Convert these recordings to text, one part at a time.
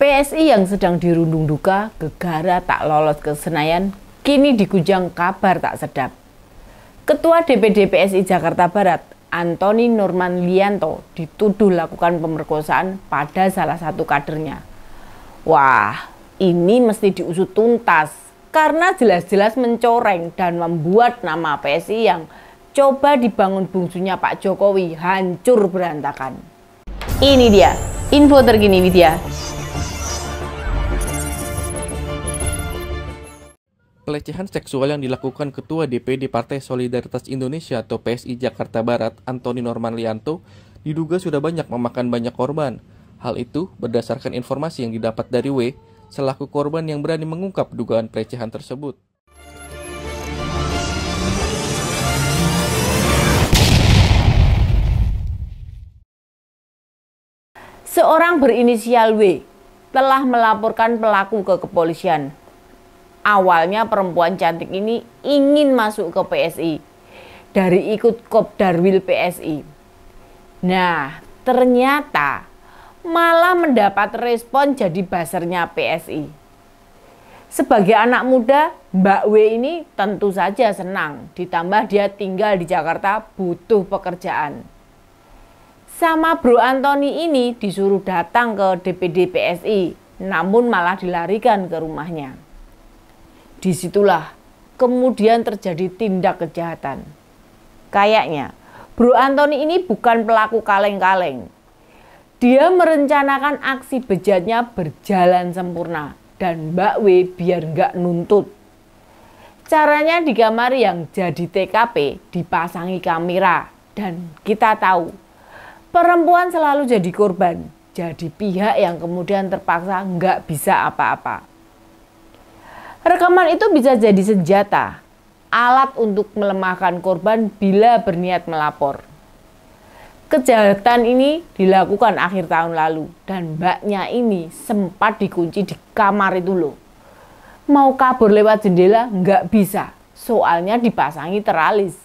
PSI yang sedang dirundung duka gegara tak lolos ke Senayan kini digujang kabar tak sedap. Ketua DPD PSI Jakarta Barat, Antoni Norman Lianto, dituduh lakukan pemerkosaan pada salah satu kadernya. Wah, ini mesti diusut tuntas karena jelas-jelas mencoreng dan membuat nama PSI yang coba dibangun bungsunya Pak Jokowi hancur berantakan. Ini dia info terkini Widya pelecehan seksual yang dilakukan Ketua DPD Partai Solidaritas Indonesia atau PSI Jakarta Barat, Antoni Norman Lianto, diduga sudah banyak memakan banyak korban. Hal itu berdasarkan informasi yang didapat dari W, selaku korban yang berani mengungkap dugaan pelecehan tersebut. Seorang berinisial W telah melaporkan pelaku ke kepolisian awalnya perempuan cantik ini ingin masuk ke PSI dari ikut darwil PSI. Nah, ternyata malah mendapat respon jadi basernya PSI. Sebagai anak muda, Mbak W ini tentu saja senang, ditambah dia tinggal di Jakarta butuh pekerjaan. Sama Bro Antoni ini disuruh datang ke DPD PSI, namun malah dilarikan ke rumahnya. Disitulah kemudian terjadi tindak kejahatan. Kayaknya Bro Antoni ini bukan pelaku kaleng-kaleng. Dia merencanakan aksi bejatnya berjalan sempurna dan Mbak W biar nggak nuntut. Caranya di kamar yang jadi TKP dipasangi kamera dan kita tahu perempuan selalu jadi korban, jadi pihak yang kemudian terpaksa nggak bisa apa-apa. Rekaman itu bisa jadi senjata, alat untuk melemahkan korban bila berniat melapor. Kejahatan ini dilakukan akhir tahun lalu dan mbaknya ini sempat dikunci di kamar itu loh. Mau kabur lewat jendela nggak bisa, soalnya dipasangi teralis.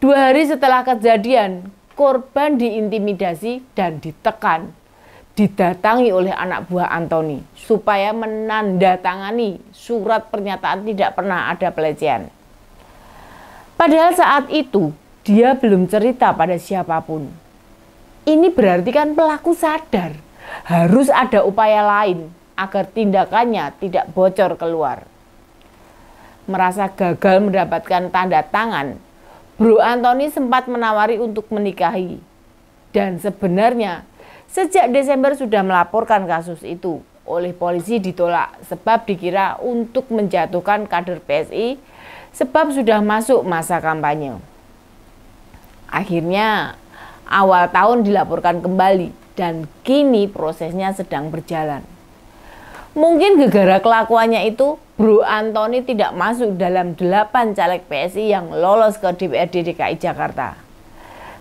Dua hari setelah kejadian, korban diintimidasi dan ditekan didatangi oleh anak buah Antoni supaya menandatangani surat pernyataan tidak pernah ada pelecehan. Padahal saat itu dia belum cerita pada siapapun. Ini berarti kan pelaku sadar harus ada upaya lain agar tindakannya tidak bocor keluar. Merasa gagal mendapatkan tanda tangan, Bro Antoni sempat menawari untuk menikahi. Dan sebenarnya sejak Desember sudah melaporkan kasus itu. Oleh polisi ditolak sebab dikira untuk menjatuhkan kader PSI sebab sudah masuk masa kampanye. Akhirnya awal tahun dilaporkan kembali dan kini prosesnya sedang berjalan. Mungkin gegara kelakuannya itu Bro Antoni tidak masuk dalam delapan caleg PSI yang lolos ke DPRD DKI Jakarta.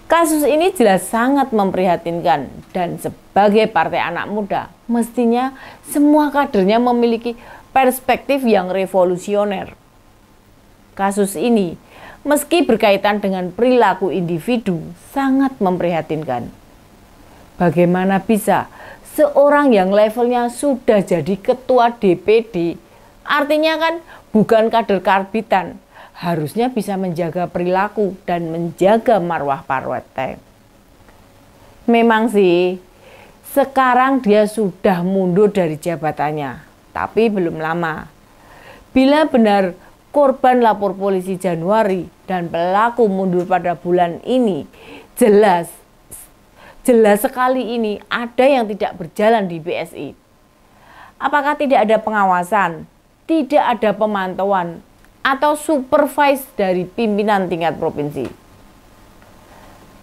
Kasus ini jelas sangat memprihatinkan dan sebagai partai anak muda, mestinya semua kadernya memiliki perspektif yang revolusioner. Kasus ini, meski berkaitan dengan perilaku individu, sangat memprihatinkan. Bagaimana bisa seorang yang levelnya sudah jadi ketua DPD, artinya kan bukan kader karbitan, harusnya bisa menjaga perilaku dan menjaga marwah parwete. Memang sih, sekarang dia sudah mundur dari jabatannya, tapi belum lama. Bila benar korban lapor polisi Januari dan pelaku mundur pada bulan ini, jelas jelas sekali ini ada yang tidak berjalan di BSI. Apakah tidak ada pengawasan? Tidak ada pemantauan, atau supervise dari pimpinan tingkat provinsi.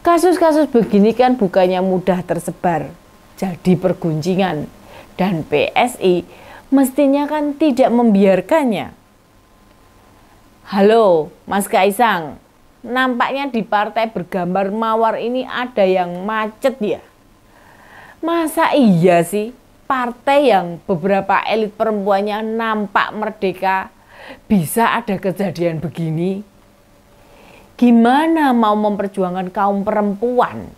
Kasus-kasus begini kan bukannya mudah tersebar, jadi perguncingan, dan PSI mestinya kan tidak membiarkannya. Halo, Mas Kaisang, nampaknya di partai bergambar mawar ini ada yang macet ya. Masa iya sih partai yang beberapa elit perempuannya nampak merdeka bisa ada kejadian begini? Gimana mau memperjuangkan kaum perempuan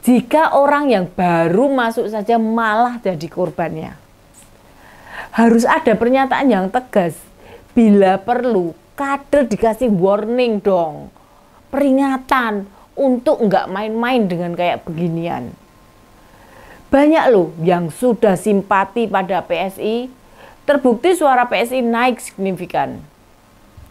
jika orang yang baru masuk saja malah jadi korbannya? Harus ada pernyataan yang tegas. Bila perlu, kader dikasih warning dong. Peringatan untuk nggak main-main dengan kayak beginian. Banyak loh yang sudah simpati pada PSI Terbukti suara PSI naik signifikan.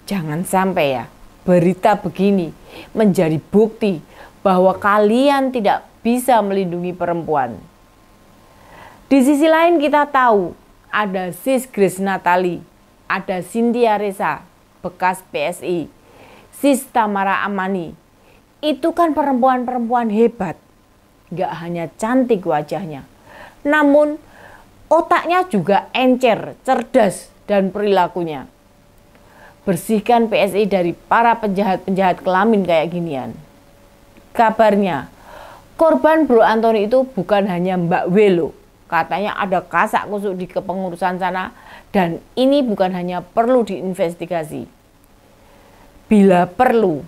Jangan sampai ya, berita begini menjadi bukti bahwa kalian tidak bisa melindungi perempuan. Di sisi lain kita tahu ada Sis Gris Natali, ada Cynthia Reza, bekas PSI, Sis Tamara Amani. Itu kan perempuan-perempuan hebat. Gak hanya cantik wajahnya, namun Otaknya juga encer, cerdas, dan perilakunya. Bersihkan PSI dari para penjahat-penjahat kelamin kayak ginian. Kabarnya, korban Bro Antoni itu bukan hanya Mbak Welo. Katanya ada kasak kusuk di kepengurusan sana dan ini bukan hanya perlu diinvestigasi. Bila perlu,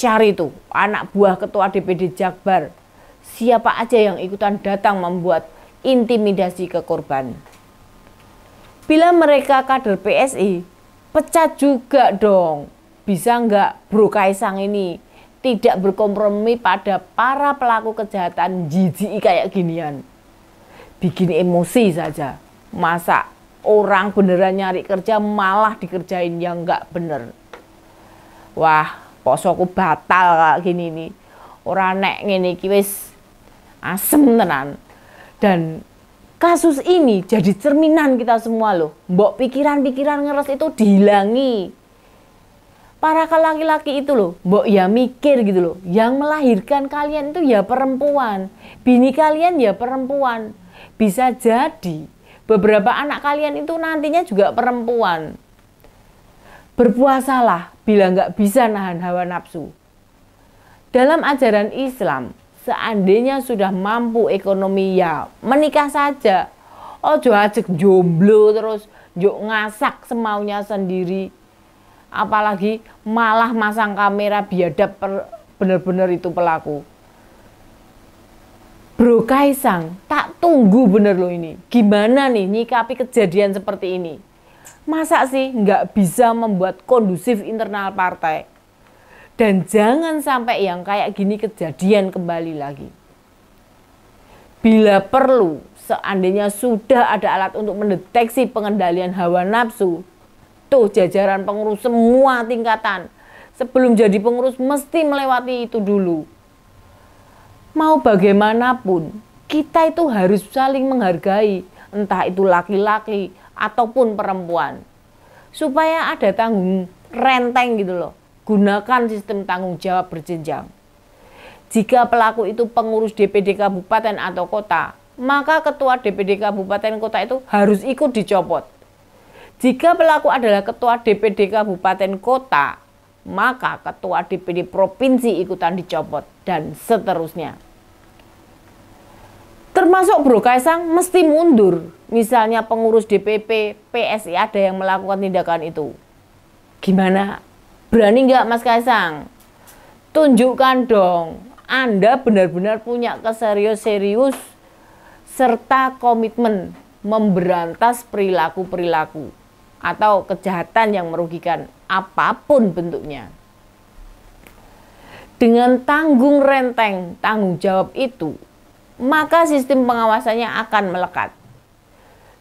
cari tuh anak buah ketua DPD Jakbar. Siapa aja yang ikutan datang membuat intimidasi ke korban. Bila mereka kader PSI, pecat juga dong. Bisa nggak Bro Kaisang ini tidak berkompromi pada para pelaku kejahatan jijik kayak ginian. Bikin emosi saja. Masa orang beneran nyari kerja malah dikerjain yang nggak bener. Wah, posoku batal kayak gini nih. Orang nek ngene iki wis asem tenan. Dan kasus ini jadi cerminan kita semua loh. Mbok pikiran-pikiran ngeres itu dihilangi. Para laki-laki itu loh, mbok ya mikir gitu loh. Yang melahirkan kalian itu ya perempuan. Bini kalian ya perempuan. Bisa jadi beberapa anak kalian itu nantinya juga perempuan. Berpuasalah bila nggak bisa nahan hawa nafsu. Dalam ajaran Islam, seandainya sudah mampu ekonomi ya menikah saja ojo ajek jomblo terus yuk ngasak semaunya sendiri apalagi malah masang kamera biadab bener-bener itu pelaku Bro Kaisang tak tunggu bener lo ini gimana nih nyikapi kejadian seperti ini masa sih nggak bisa membuat kondusif internal partai dan jangan sampai yang kayak gini kejadian kembali lagi. Bila perlu, seandainya sudah ada alat untuk mendeteksi pengendalian hawa nafsu, tuh jajaran pengurus semua tingkatan. Sebelum jadi pengurus mesti melewati itu dulu. Mau bagaimanapun, kita itu harus saling menghargai, entah itu laki-laki ataupun perempuan. Supaya ada tanggung renteng gitu loh. Gunakan sistem tanggung jawab berjenjang. Jika pelaku itu pengurus DPD kabupaten atau kota, maka ketua DPD kabupaten kota itu harus ikut dicopot. Jika pelaku adalah ketua DPD kabupaten kota, maka ketua DPD provinsi ikutan dicopot dan seterusnya. Termasuk Bro Kaisang mesti mundur. Misalnya pengurus DPP, PSI ada yang melakukan tindakan itu. Gimana Berani nggak Mas Kaisang? Tunjukkan dong, Anda benar-benar punya keserius-serius serta komitmen memberantas perilaku-perilaku atau kejahatan yang merugikan apapun bentuknya. Dengan tanggung renteng tanggung jawab itu, maka sistem pengawasannya akan melekat.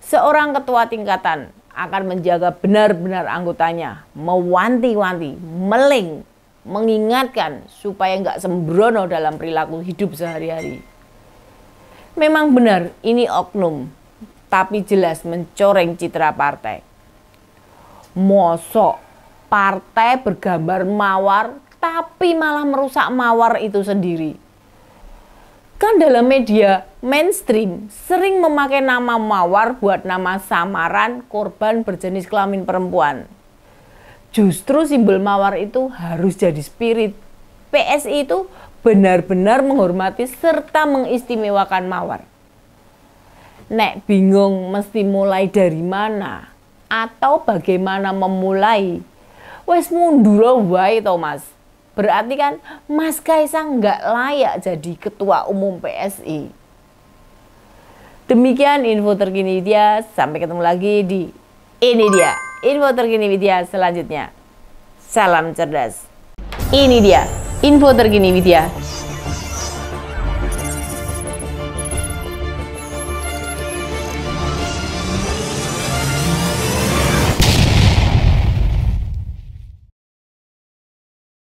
Seorang ketua tingkatan akan menjaga benar-benar anggotanya, mewanti-wanti, meling, mengingatkan supaya nggak sembrono dalam perilaku hidup sehari-hari. Memang benar ini oknum, tapi jelas mencoreng citra partai. Mosok partai bergambar mawar tapi malah merusak mawar itu sendiri. Kan dalam media mainstream sering memakai nama mawar buat nama samaran korban berjenis kelamin perempuan. Justru simbol mawar itu harus jadi spirit. PSI itu benar-benar menghormati serta mengistimewakan mawar. Nek bingung mesti mulai dari mana atau bagaimana memulai. Wes mundur wae Thomas. Mas. Berarti kan Mas Kaisang nggak layak jadi ketua umum PSI. Demikian info terkini Widya, sampai ketemu lagi di ini dia info terkini Widya selanjutnya. Salam cerdas. Ini dia info terkini Widya.